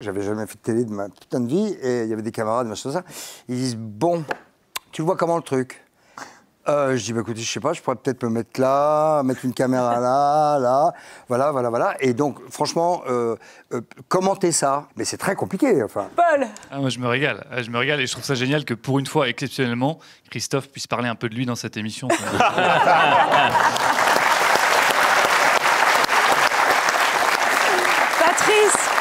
J'avais jamais fait de télé de ma putain de vie, et il y avait des camarades, machin, ça. Ils disent Bon, tu vois comment le truc euh, Je dis bah, Écoutez, je sais pas, je pourrais peut-être me mettre là, mettre une caméra là, là, voilà, voilà, voilà. Et donc, franchement, euh, euh, commenter ça, mais c'est très compliqué, enfin. Paul ah, Moi, je me régale, ah, je me régale, et je trouve ça génial que pour une fois, exceptionnellement, Christophe puisse parler un peu de lui dans cette émission. Patrice